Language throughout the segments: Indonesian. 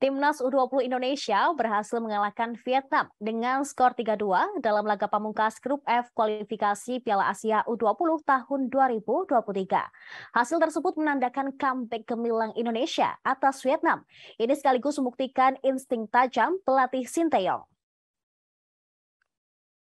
Timnas U20 Indonesia berhasil mengalahkan Vietnam dengan skor 3-2 dalam laga pamungkas Grup F kualifikasi Piala Asia U20 tahun 2023. Hasil tersebut menandakan comeback gemilang Indonesia atas Vietnam. Ini sekaligus membuktikan insting tajam pelatih Sinteyong.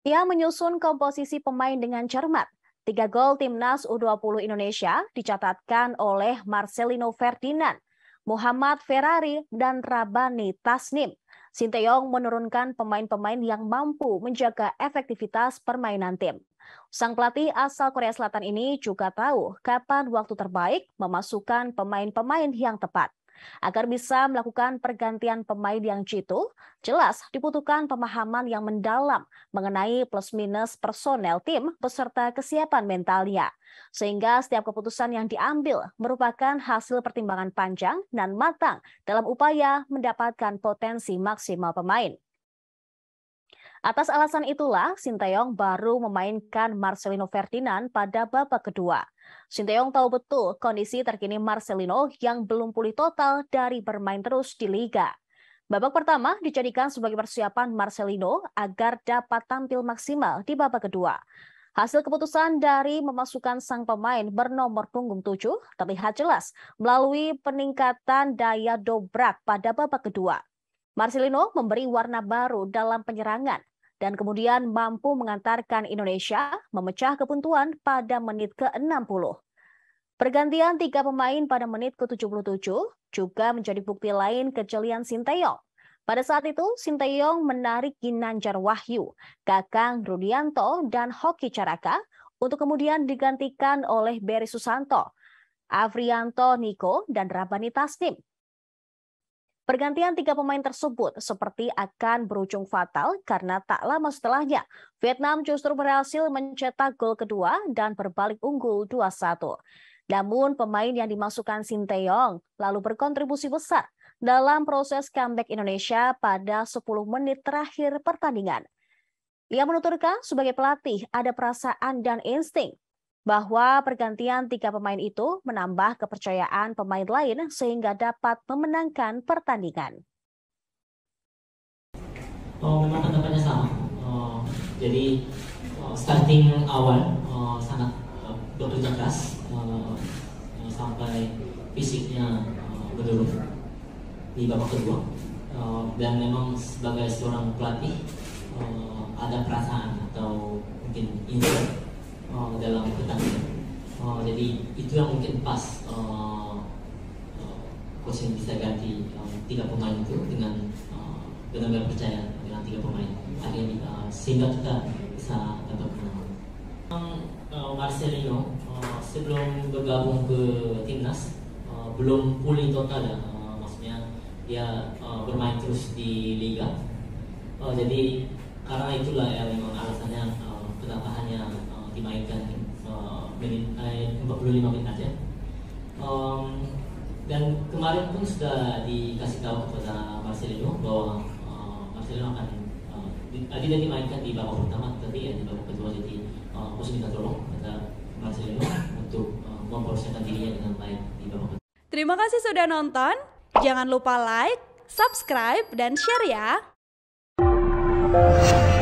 Ia menyusun komposisi pemain dengan cermat, Tiga gol timnas U20 Indonesia dicatatkan oleh Marcelino Ferdinand, Muhammad Ferrari, dan Rabani Tasnim. Sinteyong menurunkan pemain-pemain yang mampu menjaga efektivitas permainan tim. Sang pelatih asal Korea Selatan ini juga tahu kapan waktu terbaik memasukkan pemain-pemain yang tepat. Agar bisa melakukan pergantian pemain yang jitu, jelas dibutuhkan pemahaman yang mendalam mengenai plus minus personel tim beserta kesiapan mentalnya. Sehingga setiap keputusan yang diambil merupakan hasil pertimbangan panjang dan matang dalam upaya mendapatkan potensi maksimal pemain. Atas alasan itulah, Sinteyong baru memainkan Marcelino Ferdinand pada babak kedua. Sinteyong tahu betul kondisi terkini Marcelino yang belum pulih total dari bermain terus di Liga. Babak pertama dijadikan sebagai persiapan Marcelino agar dapat tampil maksimal di babak kedua. Hasil keputusan dari memasukkan sang pemain bernomor punggung tujuh terlihat jelas melalui peningkatan daya dobrak pada babak kedua. Marcelino memberi warna baru dalam penyerangan dan kemudian mampu mengantarkan Indonesia memecah kebuntuan pada menit ke-60. Pergantian tiga pemain pada menit ke-77 juga menjadi bukti lain kejelian Sinteyong. Pada saat itu, Sinteyong menarik Ginanjar Wahyu, Kakang Rudianto, dan Hoki Caraka untuk kemudian digantikan oleh Beri Susanto, Avrianto, Niko, dan Rabani Tasnim. Pergantian tiga pemain tersebut seperti akan berujung fatal karena tak lama setelahnya, Vietnam justru berhasil mencetak gol kedua dan berbalik unggul 2-1. Namun pemain yang dimasukkan Sinteyong lalu berkontribusi besar dalam proses comeback Indonesia pada 10 menit terakhir pertandingan. Ia menuturkan sebagai pelatih ada perasaan dan insting bahwa pergantian tiga pemain itu menambah kepercayaan pemain lain sehingga dapat memenangkan pertandingan. Oh, memang tanggapannya sama. Oh, jadi oh, starting awal oh, sangat oh, bekerja keras oh, oh sampai fisiknya oh, menurun di babak kedua. Oh, dan memang sebagai seorang pelatih oh, ada perasaan atau mungkin insight jadi itu yang mungkin pas uh, uh, bisa ganti um, tiga pemain itu dengan uh, benar-benar percaya dengan tiga pemain akhirnya uh, sehingga kita bisa dapat kemenangan. Uh, Marcelino uh, sebelum bergabung ke timnas uh, belum pulih total ya, uh, maksudnya dia uh, bermain terus di liga. Uh, jadi karena itulah ya memang alasannya uh, kenapa hanya uh, dimainkan menit eh, 45 eh, menit aja um, dan kemarin pun sudah dikasih tahu kepada Marcelino bahwa uh, Marcelino akan uh, eh, tidak dimainkan di babak pertama tapi ya di babak kedua jadi uh, minta tolong kepada Marcelino untuk uh, mempersiapkan dirinya dengan baik di babak kedua Terima kasih sudah nonton. Jangan lupa like, subscribe, dan share ya.